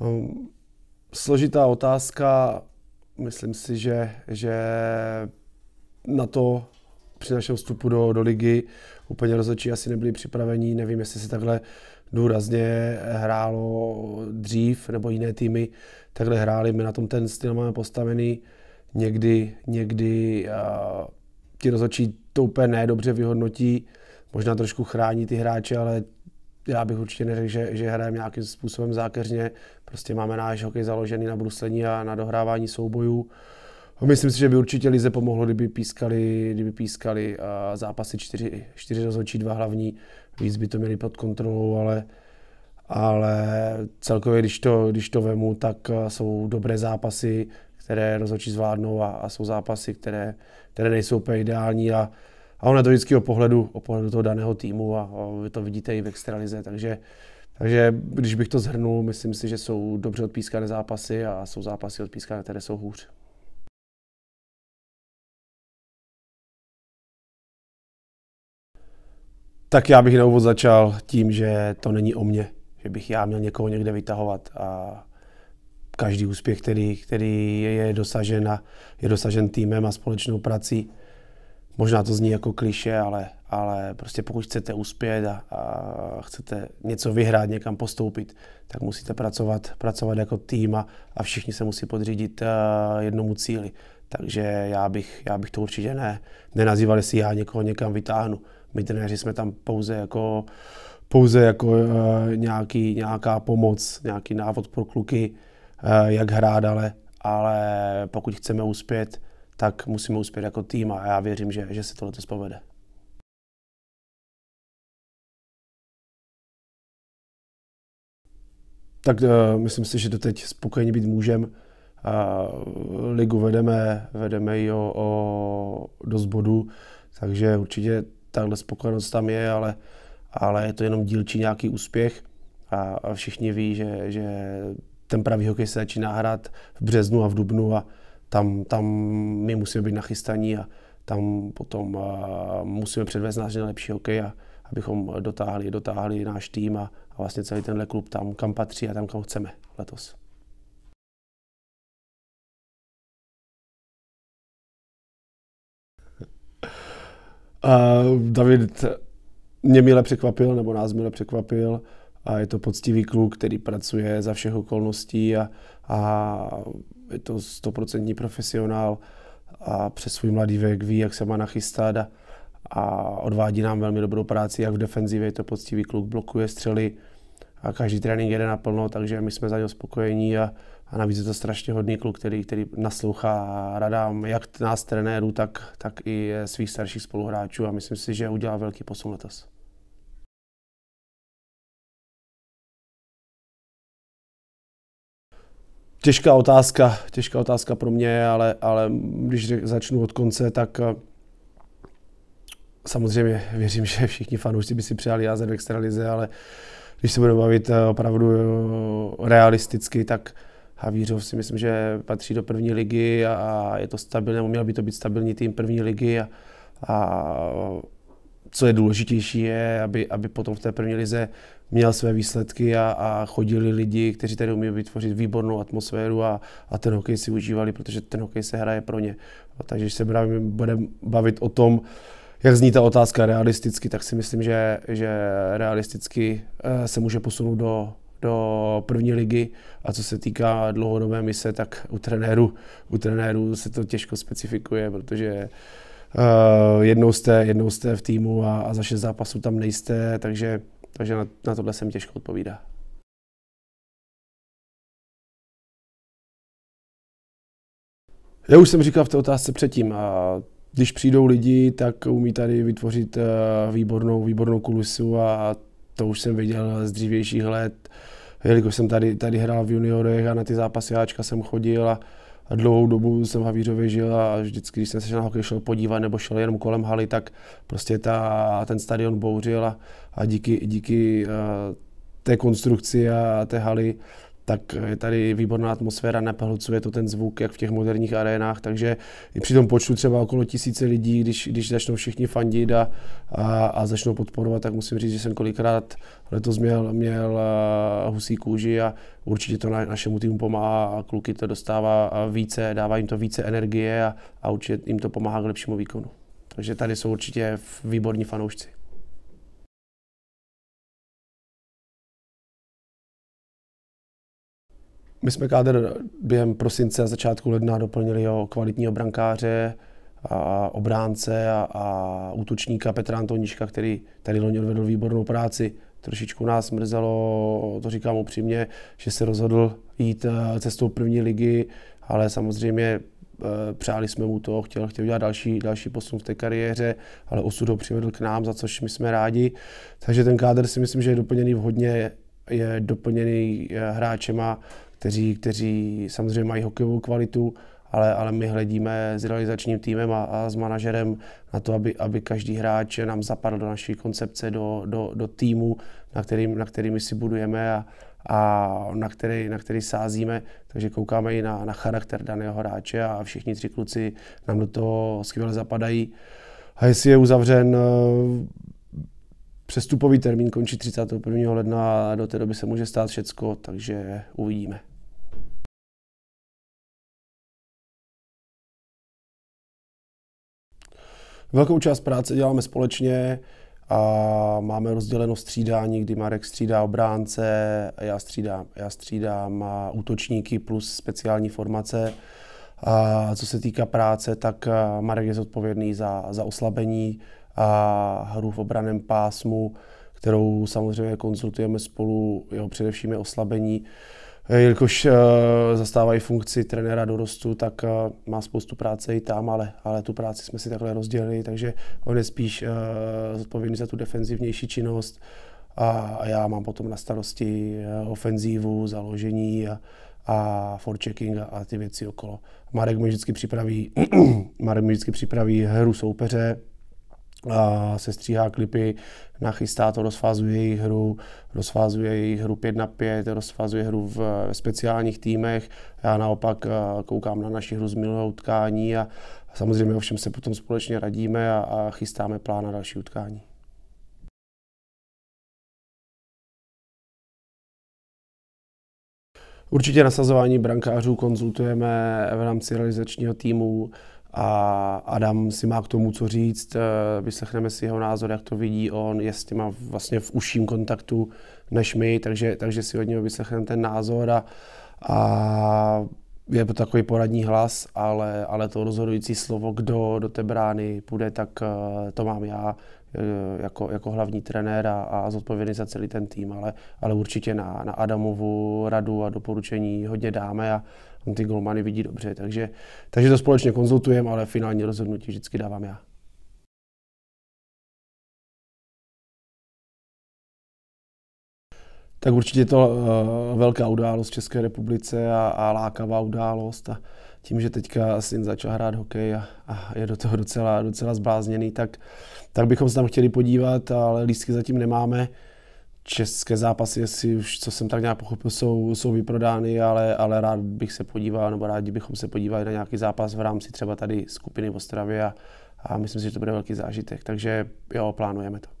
No, složitá otázka. Myslím si, že, že na to při našem vstupu do, do ligy úplně rozhodčí asi nebyli připravení. Nevím, jestli se takhle důrazně hrálo dřív, nebo jiné týmy takhle hráli. My na tom ten styl máme postavený. Někdy, někdy uh, ti rozhodčí to úplně nedobře vyhodnotí, možná trošku chrání ty hráče, ale já bych určitě neřekl, že, že hrajeme nějakým způsobem zákeřně. Prostě máme náš hokej založený na bruslení a na dohrávání soubojů. Myslím si, že by určitě Lize pomohlo, kdyby pískali, kdyby pískali zápasy čtyři, čtyři rozhodčí, dva hlavní. Víc by to měli pod kontrolou, ale, ale celkově, když to, když to vemu, tak jsou dobré zápasy, které rozhodčí zvládnou a, a jsou zápasy, které, které nejsou úplně ideální a a ono je to vždycky o pohledu, o pohledu toho daného týmu a, a vy to vidíte i v extralize, takže takže když bych to zhrnul, myslím si, že jsou dobře odpískané zápasy a jsou zápasy odpískané, které jsou hůř. Tak já bych na úvod začal tím, že to není o mně, že bych já měl někoho někde vytahovat a každý úspěch, který, který je dosažen, a je dosažen týmem a společnou prací, možná to zní jako kliše, ale, ale prostě pokud chcete uspět a, a chcete něco vyhrát, někam postoupit, tak musíte pracovat, pracovat jako tým a, a všichni se musí podřídit a, jednomu cíli. Takže já bych, já bych to určitě ne, nenazýval, jestli já někoho někam vytáhnu. My trenéři jsme tam pouze jako, pouze jako uh, nějaký, nějaká pomoc, nějaký návod pro kluky, uh, jak hrát, ale, ale pokud chceme uspět, tak musíme uspět jako tým a já věřím, že, že se to letos povede. Tak uh, myslím si, že doteď spokojeně být můžem. Uh, ligu vedeme, vedeme ji o, o dost bodů, takže určitě takhle spokojenost tam je, ale, ale je to jenom dílčí nějaký úspěch a, a všichni ví, že, že ten pravý hokej se začíná hrát v březnu a v dubnu a, tam, tam my musíme být nachystaní a tam potom musíme předvést náš nejlepší hokej a abychom dotáhli, dotáhli náš tým a, a vlastně celý tenhle klub tam, kam patří a tam, kam chceme letos. Uh, David mě mile překvapil, nebo nás mile překvapil. A je to poctivý kluk, který pracuje za všech okolností a, a je to stoprocentní profesionál a přes svůj mladý věk ví, jak se má nachystat a, a odvádí nám velmi dobrou práci, jak v defenzivě je to poctivý kluk, blokuje střely a každý trénink jede naplno, takže my jsme za něj spokojení a, a navíc je to strašně hodný kluk, který, který naslouchá radám jak nás trenérů, tak, tak i svých starších spoluhráčů a myslím si, že udělá velký posun letos. těžká otázka, těžká otázka pro mě, ale, ale když začnu od konce, tak eh, samozřejmě věřím, že všichni fanoušci by si přijali jázet v extralize, ale když se budeme bavit eh, opravdu eh, realisticky, tak Havířov si myslím, že patří do první ligy a je to stabilní, měl by to být stabilní tým první ligy a, a co je důležitější, je, aby, aby potom v té první lize měl své výsledky a, a chodili lidi, kteří tady umí vytvořit výbornou atmosféru a, a ten hokej si užívali, protože ten hokej se hraje pro ně. A takže když se budeme, budeme bavit o tom, jak zní ta otázka realisticky, tak si myslím, že, že realisticky eh, se může posunout do, do první ligy. A co se týká dlouhodobé mise, tak u trenéru, u trenéru se to těžko specifikuje, protože Eh, jednou, jste, jednou jste v týmu a, a za šest zápasů tam nejste, takže, takže na, na tohle jsem těžko odpovídá. Já už jsem říkal v té otázce předtím, a když přijdou lidi, tak umí tady vytvořit eh, výbornou, výbornou kulisu a to už jsem viděl z dřívějších let jelikož jsem tady, tady hrál v juniorech a na ty zápasy Ačka jsem chodil a, a dlouhou dobu jsem v Havířově žil a vždycky, když jsem se na hokej šel podívat nebo šel jenom kolem haly, tak prostě ta, ten stadion bouřil a, a díky, díky a, eh, té konstrukci a té haly tak je tady výborná atmosféra, nepahlcuje to ten zvuk, jak v těch moderních arénách, takže i při tom počtu třeba okolo tisíce lidí, když, když začnou všichni fandit a, a, a začnou podporovat, tak musím říct, že jsem kolikrát letos měl, měl husí kůži a určitě to na, našemu týmu pomáhá a kluky to dostává více, dává jim to více energie a, a určitě jim to pomáhá k lepšímu výkonu. Takže tady jsou určitě výborní fanoušci. My jsme káder během prosince a začátku ledna doplnili o kvalitního brankáře, a obránce a, a útočníka Petra Antoníčka, který tady loni odvedl výbornou práci. Trošičku nás mrzelo, to říkám upřímně, že se rozhodl jít eh, cestou první ligy, ale samozřejmě eh, přáli jsme mu to, chtěl, chtěl udělat další, další posun v té kariéře, ale osud ho přivedl k nám, za což my jsme rádi. Takže ten kádr si myslím, že je doplněný vhodně, je doplněný eh, hráčema, kteří, kteří samozřejmě mají hokejovou kvalitu, ale, ale my hledíme s realizačním týmem a, a s manažerem na to, aby, aby každý hráč nám zapadl do naší koncepce, do, do, do týmu, na kterým, na kterými si budujeme a, a na který, na který sázíme, takže koukáme i na, na charakter daného hráče a všichni tři kluci nám do toho skvěle zapadají. A jestli je uzavřen přestupový termín končí 31. ledna a do té doby se může stát všecko, takže uvidíme. Velkou část práce děláme společně a máme rozděleno střídání, kdy Marek střídá obránce a já střídám, já střídám útočníky plus speciální formace. A co se týká práce, tak Marek je zodpovědný za, za oslabení, a hru v obraném pásmu, kterou samozřejmě konzultujeme spolu, jeho především je oslabení. Jelikož uh, zastávají funkci trenéra dorostu, tak uh, má spoustu práce i tam, ale, ale tu práci jsme si takhle rozdělili, takže on je spíš uh, zodpovědný za tu defenzivnější činnost a, a já mám potom na starosti uh, ofenzívu, založení a, a forechecking a, a ty věci okolo. Marek mi vždycky připraví, Marek mi vždycky připraví hru soupeře, a se stříhá klipy, nachystá to, rozfázuje její hru, rozfázuje její hru 5 na 5, rozfázuje hru v speciálních týmech. Já naopak eh, koukám na naši hru z minulého utkání a samozřejmě ovšem se potom společně radíme a, a chystáme plán na další utkání. Určitě nasazování brankářů konzultujeme v rámci realizačního týmu a Adam si má k tomu co říct, eh, vyslechneme si jeho názor, jak to vidí on, je s těma vlastně v užším kontaktu než my, takže, takže si od něho vyslechneme ten názor a, a je to takový poradní hlas, ale, ale to rozhodující slovo, kdo do té brány půjde, tak eh, to mám já. Eh, jako, jako hlavní trenér a, a zodpovědný za celý ten tým, ale, ale určitě na, na Adamovu radu a doporučení hodně dáme a on ty golmany vidí dobře, takže, takže to společně konzultujeme, ale finální rozhodnutí vždycky dávám já. Tak určitě to uh, velká událost v České republice a, a lákavá událost. A, tím, že teďka syn začal hrát hokej a, a je do toho docela, docela zblázněný, tak, tak bychom se tam chtěli podívat, ale lístky zatím nemáme. České zápasy, jestli už, co jsem tak nějak pochopil, jsou, jsou vyprodány, ale, ale rád bych se podíval, nebo rádi bychom se podívali na nějaký zápas v rámci třeba tady skupiny v Ostravě a, a myslím si, že to bude velký zážitek. Takže jo, plánujeme to.